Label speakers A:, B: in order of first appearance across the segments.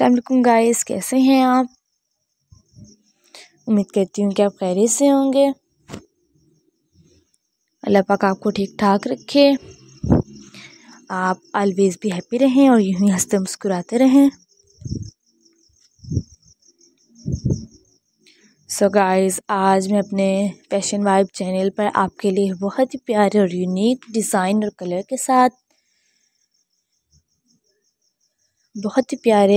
A: Aslam guys कैसे हैं आप उम्मीद करती हूँ कि आप खैरियत से होंगे अल्लाह पाक आपको ठीक ठाक रखे आप ऑलवेज़ भी हैप्पी रहें और यूं ही हंसते मुस्कुराते रहें सो so गाइस आज मैं अपने पैशन वाइब चैनल पर आपके लिए बहुत ही प्यारे और यूनिक डिज़ाइन और कलर के साथ बहुत ही प्यारे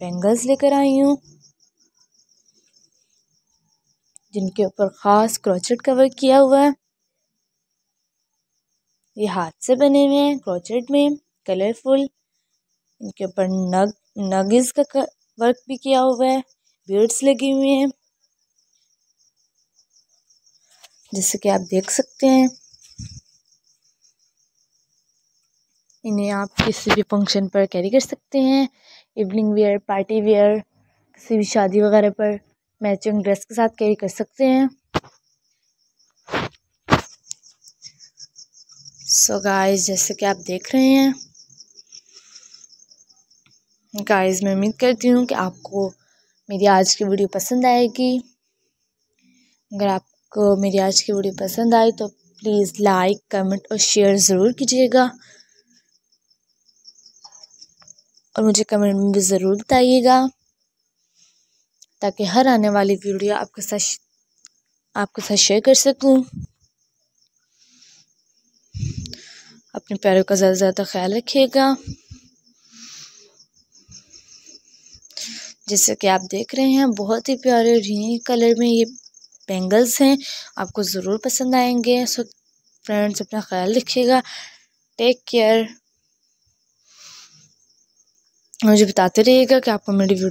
A: बैंगल्स लेकर आई हूँ जिनके ऊपर ख़ास क्रोचेट कवर किया हुआ है ये हाथ से बने हुए हैं क्रोचेट में कलरफुल इनके ऊपर नग नगिस का वर्क भी किया हुआ है बीड्स लगे हुए हैं जैसे कि आप देख सकते हैं इन्हें आप किसी भी फंक्शन पर कैरी कर सकते हैं इवनिंग वेयर पार्टी वेयर किसी भी शादी वगैरह पर मैचिंग ड्रेस के साथ कैरी कर सकते हैं सो so गाइस जैसे कि आप देख रहे हैं गाइस मैं उम्मीद करती हूँ कि आपको मेरी आज की वीडियो पसंद आएगी अगर आपको मेरी आज की वीडियो पसंद आए तो प्लीज़ लाइक कमेंट और शेयर ज़रूर कीजिएगा और मुझे कमेंट में भी ज़रूर बताइएगा ताकि हर आने वाली वीडियो आपके साथ आपके साथ शेयर कर सकूं अपने प्यारों का ज़्यादा से ज़्यादा ख्याल रखिएगा जैसे कि आप देख रहे हैं बहुत ही प्यारे ग्रीन कलर में ये बैंगल्स हैं आपको ज़रूर पसंद आएंगे सो फ्रेंड्स अपना ख्याल रखिएगा टेक केयर मुझे बताते रहिएगा कि आपको मेरी वीडियो